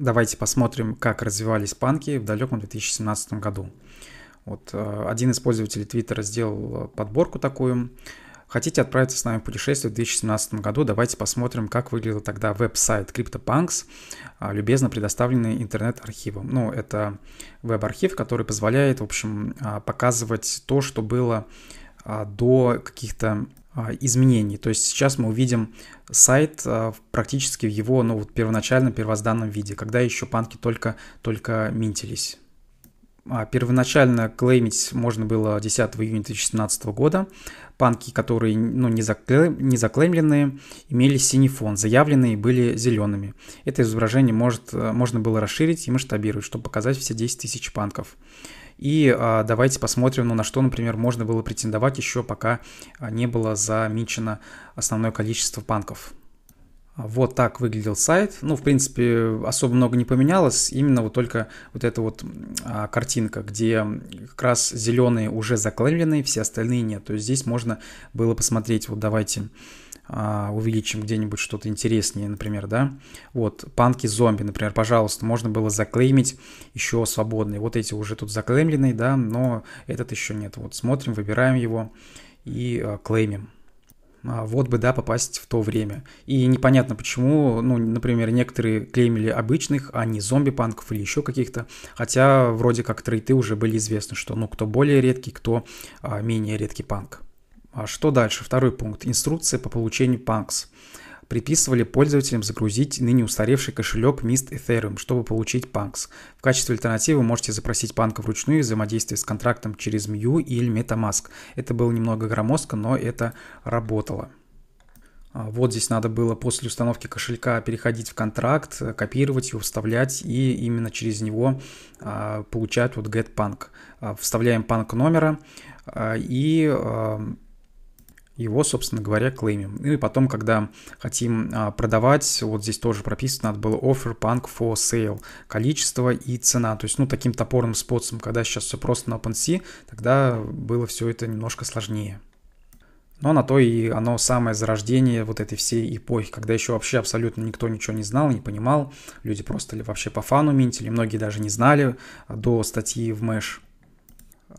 Давайте посмотрим, как развивались панки в далеком 2017 году. Вот, э, один из пользователей Твиттера сделал э, подборку такую. Хотите отправиться с нами в путешествие в 2017 году? Давайте посмотрим, как выглядел тогда веб-сайт CryptoPunks, а, любезно предоставленный интернет-архивом. Ну, это веб-архив, который позволяет, в общем, а, показывать то, что было а, до каких-то а, изменений. То есть сейчас мы увидим сайт а, практически в его ну, вот первоначально первозданном виде, когда еще панки только-только минтились. А первоначально клеймить можно было 10 июня 2017 года. Панки, которые ну, не, закле... не заклеймленные, имели синий фон, заявленные были зелеными. Это изображение может, можно было расширить и масштабировать, чтобы показать все 10 тысяч панков. И а, давайте посмотрим, ну, на что, например, можно было претендовать еще пока а, не было замечено основное количество панков. Вот так выглядел сайт. Ну, в принципе, особо много не поменялось. Именно вот только вот эта вот а, картинка, где как раз зеленые уже заклеймены, все остальные нет. То есть здесь можно было посмотреть, вот давайте а, увеличим где-нибудь что-то интереснее, например, да, вот, панки зомби, например, пожалуйста, можно было заклеймить еще свободные, вот эти уже тут заклеймленные, да, но этот еще нет, вот, смотрим, выбираем его и э, клеймим. А, вот бы, да, попасть в то время. И непонятно почему, ну, например, некоторые клеймили обычных, а не зомби-панков или еще каких-то, хотя вроде как трейты уже были известны, что, ну, кто более редкий, кто а, менее редкий панк. А что дальше? Второй пункт. Инструкция по получению PANX приписывали пользователям загрузить ныне устаревший кошелек Mist Ethereum, чтобы получить PANX. В качестве альтернативы можете запросить PANK вручную и взаимодействовать с контрактом через MU или MetaMask. Это было немного громоздко, но это работало. А вот здесь надо было после установки кошелька переходить в контракт, копировать его, вставлять и именно через него а, получать вот getPank. Вставляем панк номера и его, собственно говоря, клеймим. Ну и потом, когда хотим а, продавать, вот здесь тоже прописано, надо было offer, punk for sale, количество и цена. То есть, ну, таким топорным способом, когда сейчас все просто на OpenSea, тогда было все это немножко сложнее. Но на то и оно самое зарождение вот этой всей эпохи, когда еще вообще абсолютно никто ничего не знал, не понимал. Люди просто ли вообще по фану минтили, многие даже не знали а, до статьи в Мэш.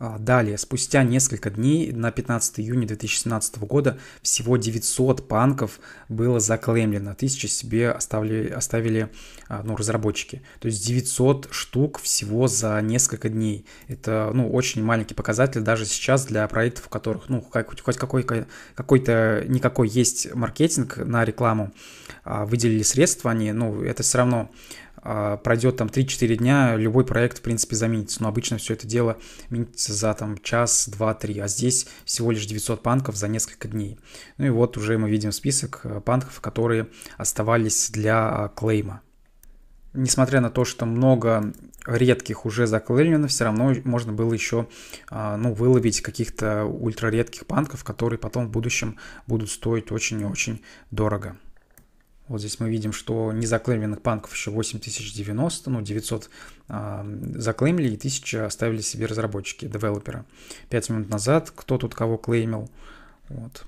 А, далее, спустя несколько дней, на 15 июня 2017 года, всего 900 панков было заклеймлено, тысячи себе оставили, оставили а, ну, разработчики. То есть 900 штук всего за несколько дней. Это ну, очень маленький показатель даже сейчас для проектов, у которых ну, хоть, хоть какой-то, какой-то никакой есть маркетинг на рекламу, а, выделили средства они, ну, это все равно а, пройдет там 3-4 дня, любой проект, в принципе, заменится. Но обычно все это дело минится за там час, два, три, а здесь всего лишь 900 панков за несколько дней. Ну и вот уже мы видим список э, панков, которые оставались для а, клейма. Несмотря на то, что много редких уже заклеймлено, все равно можно было еще а, ну, выловить каких-то ультраредких панков, которые потом в будущем будут стоить очень и очень дорого. Вот здесь мы видим, что незаклейменных панков еще 8090, ну 900 э, а, заклеймили и 1000 оставили себе разработчики, девелоперы. 5 минут назад кто тут кого клеймил. Вот.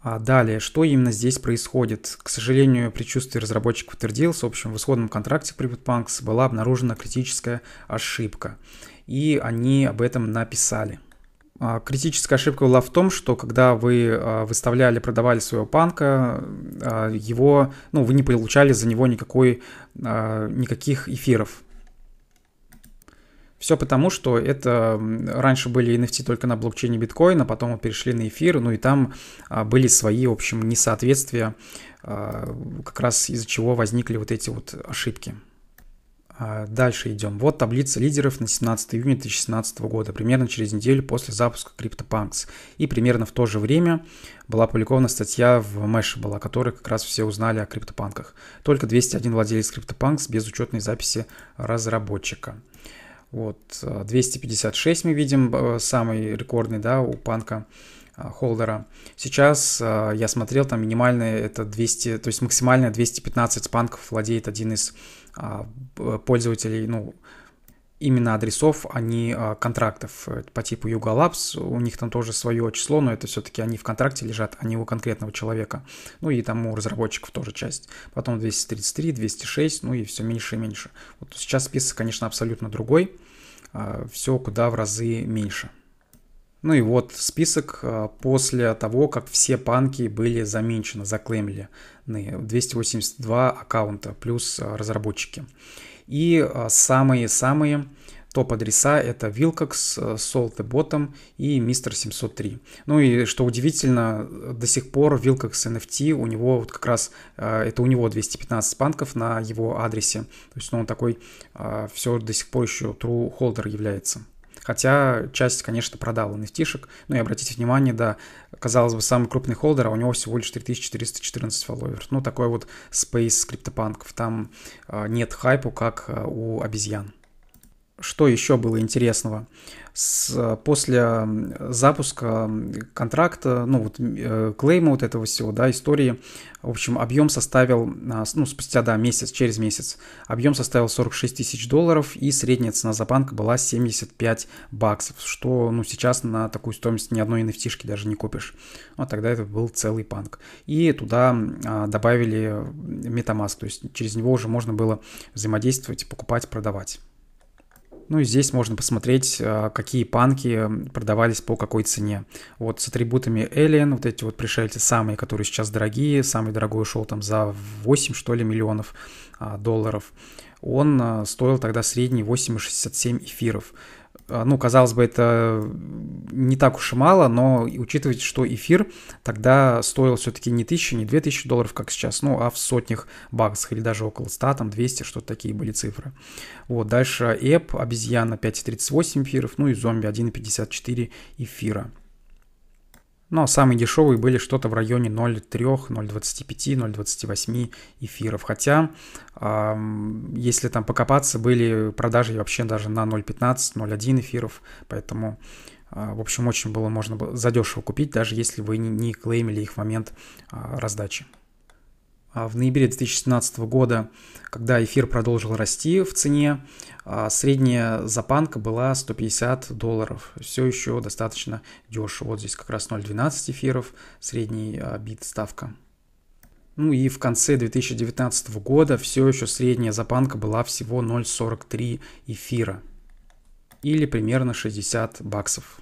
А далее, что именно здесь происходит? К сожалению, предчувствие разработчиков подтвердилось. В общем, в исходном контракте CryptoPunks была обнаружена критическая ошибка. И они об этом написали. А, критическая ошибка была в том, что когда вы а, выставляли, продавали своего панка, а, его, ну, вы не получали за него никакой, никаких эфиров. Все потому, что это раньше были NFT только на блокчейне биткоина, потом мы перешли на эфир, ну и там были свои, в общем, несоответствия, как раз из-за чего возникли вот эти вот ошибки. А, дальше идем. Вот таблица лидеров на 17 июня 2016 года, примерно через неделю после запуска CryptoPunks. И примерно в то же время была опубликована статья в Mashable, о которой как раз все узнали о криптопанках. Только 201 владелец CryptoPunks без учетной записи разработчика. Вот, 256 э, мы видим, э, самый рекордный, да, у панка э, холдера. Сейчас я смотрел, там минимальное это 200, то есть максимально 215 панков владеет один из а, пользователей, ну, именно адресов, а не а, контрактов э, по типу Yuga Labs. У них там тоже свое число, но это все-таки они в контракте лежат, а не у конкретного человека. Ну и там у разработчиков тоже часть. Потом 233, 206, ну и все меньше и меньше. Вот сейчас список, конечно, абсолютно другой. А, все куда в разы меньше. Ну и вот список а, после того, как все панки были заменчены, заклеймили. 282 аккаунта плюс а, разработчики. И а, самые-самые топ-адреса это Wilcox, Salt и Bottom и Mr. 703. Ну и что удивительно, до сих пор Wilcox NFT, у него вот как раз, это у него 215 панков на его адресе. То есть ну, он такой, все до сих пор еще true holder является. Хотя часть, конечно, продала nft Ну и обратите внимание, да, казалось бы, самый крупный холдер, а у него всего лишь 3414 фолловер, Ну, такой вот Space криптопанков. Там а, нет хайпу, как а, у обезьян что еще было интересного? С, после запуска контракта, ну вот э, клейма вот этого всего, да, истории, в общем, объем составил, а, ну спустя, да, месяц, через месяц, объем составил 46 тысяч долларов и средняя цена за банк была 75 баксов, что, ну сейчас на такую стоимость ни одной nft даже не купишь. Вот тогда это был целый банк. И туда а, добавили MetaMask, то есть через него уже можно было взаимодействовать, покупать, продавать. Ну и здесь можно посмотреть, э, какие панки продавались по какой цене. Вот с атрибутами Alien, вот эти вот пришельцы самые, которые сейчас дорогие, самый дорогой ушел там за 8, что ли, миллионов а, долларов. Он э, стоил тогда средний 8,67 эфиров. А, ну, казалось бы, это не так уж и мало, но учитывать, что эфир тогда стоил все-таки не тысячи, не две тысячи долларов, как сейчас, ну, а в сотнях баксов или даже около 100, там 200, что-то такие были цифры. Вот, дальше Эп, обезьяна 5,38 эфиров, ну и зомби 1,54 эфира. Но самые дешевые были что-то в районе 0,3, 0,25, 0,28 эфиров. Хотя, если там покопаться, были продажи вообще даже на 0,15, 0,1 эфиров. Поэтому, а, в общем, очень было можно было задешево купить, даже если вы не клеймили их в момент а, раздачи. А в ноябре 2017 года, когда эфир продолжил расти в цене, а, средняя запанка была 150 долларов. Все еще достаточно дешево. Вот здесь как раз 0,12 эфиров, средний а, бит ставка. Ну и в конце 2019 года все еще средняя запанка была всего 0,43 эфира или примерно 60 баксов.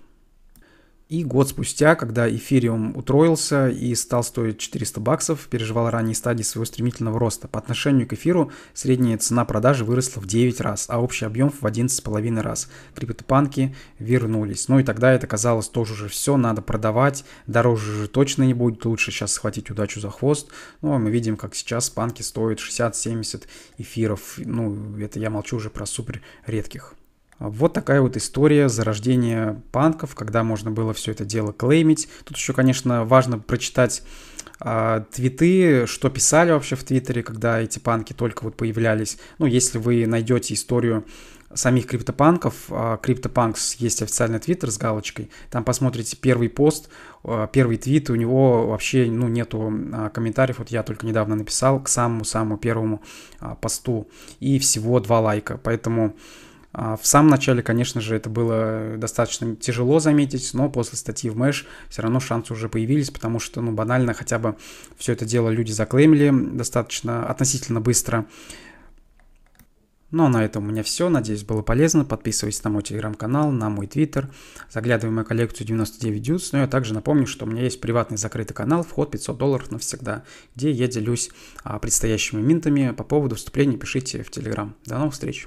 И год спустя, когда эфириум утроился и стал стоить 400 баксов, переживал ранние стадии своего стремительного роста. По отношению к эфиру средняя цена продажи выросла в 9 раз, а общий объем в 11,5 раз. Криптопанки вернулись. Ну и тогда это казалось тоже уже все, надо продавать, дороже же точно не будет, лучше сейчас схватить удачу за хвост. Ну а мы видим, как сейчас панки стоят 60-70 эфиров. Ну это я молчу уже про супер редких. Вот такая вот история зарождения панков, когда можно было все это дело клеймить. Тут еще, конечно, важно прочитать э, твиты, что писали вообще в Твиттере, когда эти панки только вот появлялись. Ну, если вы найдете историю самих криптопанков, криптопанкс есть официальный твиттер с галочкой, там посмотрите первый пост, а, первый твит, у него вообще ну, нету а, комментариев, вот я только недавно написал к самому-самому первому посту, и всего два лайка, поэтому а, в самом начале, конечно же, это было достаточно тяжело заметить, но после статьи в Мэш все равно шансы уже появились, потому что, ну, банально, хотя бы все это дело люди заклеймили достаточно относительно быстро. Ну а на этом у меня все. Надеюсь, было полезно. Подписывайтесь на мой телеграм-канал, на мой твиттер. Заглядывай в мою коллекцию 99 дюз. Но я также напомню, что у меня есть приватный закрытый канал, вход 500 долларов навсегда, где я делюсь а, предстоящими минтами. По поводу вступления пишите в телеграм. До новых встреч!